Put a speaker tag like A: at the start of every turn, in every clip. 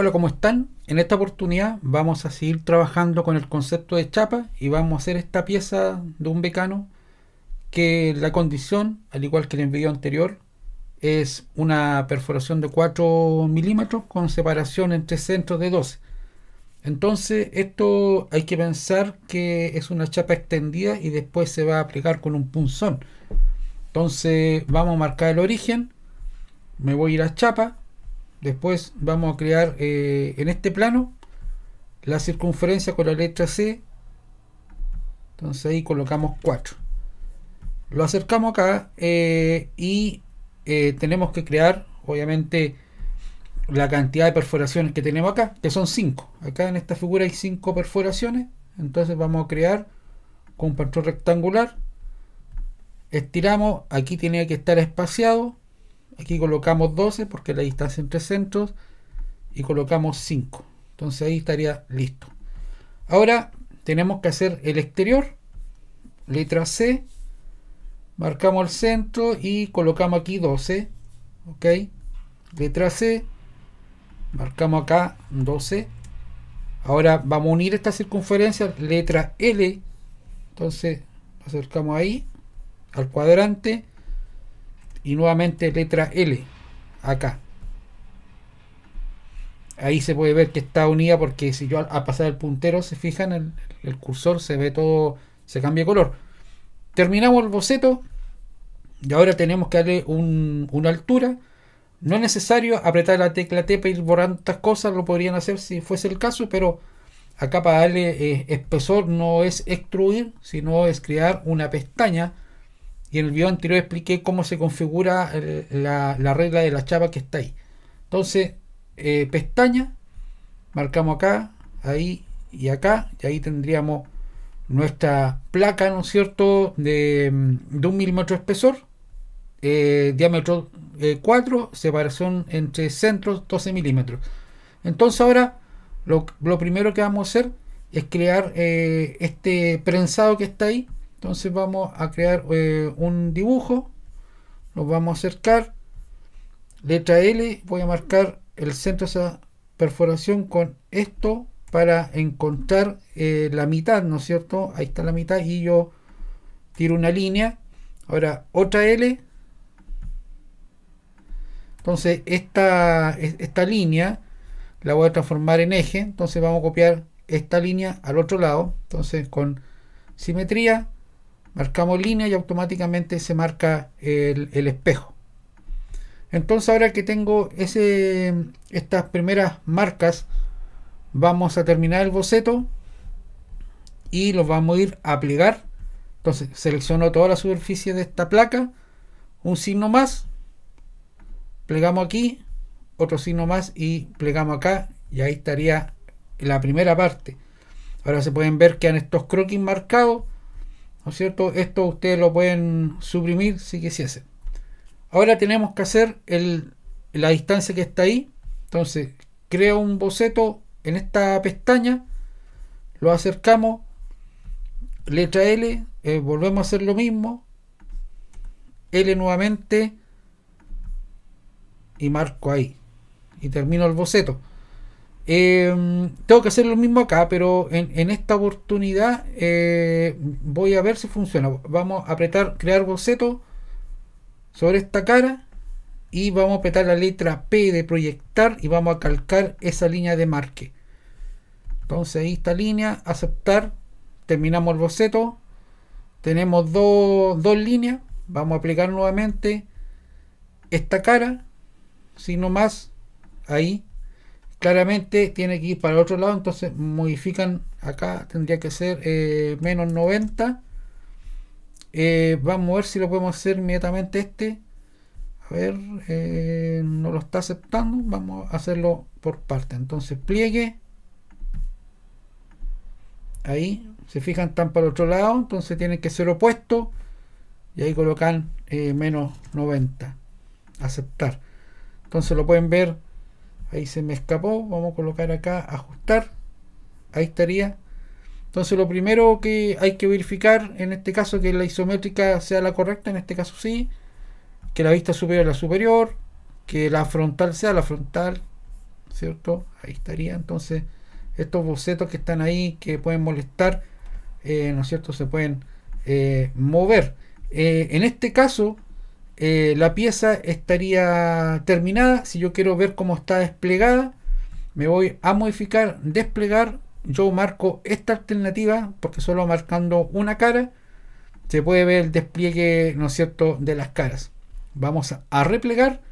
A: Hola, ¿cómo están? En esta oportunidad vamos a seguir trabajando con el concepto de chapa y vamos a hacer esta pieza de un becano que la condición, al igual que en el video anterior, es una perforación de 4 milímetros con separación entre centros de 12. Entonces esto hay que pensar que es una chapa extendida y después se va a aplicar con un punzón. Entonces vamos a marcar el origen, me voy a ir a chapa, Después vamos a crear eh, en este plano la circunferencia con la letra C. Entonces ahí colocamos 4. Lo acercamos acá eh, y eh, tenemos que crear, obviamente, la cantidad de perforaciones que tenemos acá, que son 5. Acá en esta figura hay 5 perforaciones. Entonces vamos a crear con un patrón rectangular. Estiramos, aquí tiene que estar espaciado Aquí colocamos 12 porque la distancia entre centros y colocamos 5. Entonces ahí estaría listo. Ahora tenemos que hacer el exterior. Letra C. Marcamos el centro y colocamos aquí 12. Ok. Letra C. Marcamos acá 12. Ahora vamos a unir esta circunferencia. Letra L. Entonces acercamos ahí al cuadrante y nuevamente letra L acá ahí se puede ver que está unida porque si yo al, pasar el puntero se fijan el, el cursor se ve todo se cambia de color terminamos el boceto y ahora tenemos que darle un, una altura no es necesario apretar la tecla T para ir borrando estas cosas lo podrían hacer si fuese el caso pero acá para darle eh, espesor no es extruir sino es crear una pestaña y en el video anterior expliqué cómo se configura la, regla de la chapa que está ahí. Entonces, eh, pestaña, marcamos acá, ahí y acá, y ahí tendríamos nuestra placa, ¿no es cierto?, de, mm, un milímetro de espesor, eh, diámetro 4, eh, separación entre centros 12 milímetros. Entonces ahora lo, primero que vamos a hacer es crear este prensado que está ahí entonces vamos a crear eh, un dibujo nos vamos a acercar letra L voy a marcar el centro de esa perforación con esto para encontrar eh, la mitad no es cierto ahí está la mitad y yo tiro una línea ahora otra L entonces esta, esta línea la voy a transformar en eje entonces vamos a copiar esta línea al otro lado entonces con simetría Marcamos línea y automáticamente se marca el, espejo. Entonces ahora que tengo ese, estas primeras marcas, vamos a terminar el boceto y los vamos a ir a plegar. Entonces selecciono toda la superficie de esta placa, un signo más, plegamos aquí, otro signo más y plegamos acá y ahí estaría la primera parte. Ahora se pueden ver que han estos croquis marcados ¿No es cierto? Esto ustedes lo pueden suprimir si quisiesen. Ahora tenemos que hacer la distancia que está ahí. Entonces, creo un boceto en esta pestaña. Lo acercamos. Letra L. Eh, volvemos a hacer lo mismo. L nuevamente. Y marco ahí. Y termino el boceto. Em, tengo que hacer lo mismo acá, pero en, esta oportunidad eh, voy a ver si funciona. Vamos a apretar crear boceto sobre esta cara y vamos a apretar la letra P de proyectar y vamos a calcar esa línea de marque. Entonces ahí esta línea, aceptar, terminamos el boceto. Tenemos dos dos líneas, vamos a aplicar nuevamente esta cara, sino más ahí claramente tiene que ir para el otro lado, entonces modifican acá, tendría que ser eh, menos 90. Eh, vamos a ver si lo podemos hacer inmediatamente este. A ver, eh, no lo está aceptando, vamos a hacerlo por parte. Entonces pliegue. Ahí, se fijan, están para el otro lado, entonces tienen que ser opuesto. Y ahí colocan menos 90. Aceptar. Entonces lo pueden ver Ahí se me escapó. Vamos a colocar acá ajustar. Ahí estaría. Entonces lo primero que hay que verificar en este caso que la isométrica sea la correcta, en este caso sí. Que la vista superior la superior. Que la frontal sea la frontal. ¿Cierto? Ahí estaría. Entonces estos bocetos que están ahí que pueden molestar, eh, ¿no es cierto? Se pueden eh, mover. Eh, en este caso, eh, la pieza estaría terminada. Si yo quiero ver cómo está desplegada, me voy a modificar, desplegar. Yo marco esta alternativa porque solo marcando una cara se puede ver el despliegue, ¿no es cierto?, de las caras. Vamos a replegar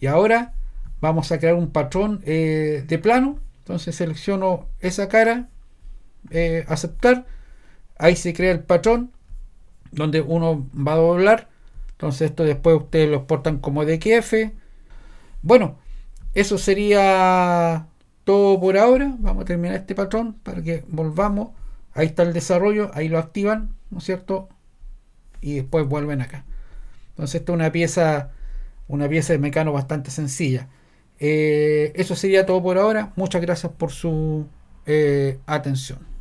A: y ahora vamos a crear un patrón eh, de plano. Entonces selecciono esa cara, eh, aceptar. Ahí se crea el patrón donde uno va a doblar entonces esto después ustedes lo exportan como DKF. Bueno, eso sería todo por ahora. Vamos a terminar este patrón para que volvamos. Ahí está el desarrollo, ahí lo activan, ¿no es cierto? Y después vuelven acá. Entonces esto es una pieza, una pieza de mecano bastante sencilla. Eh, eso sería todo por ahora. Muchas gracias por su eh, atención.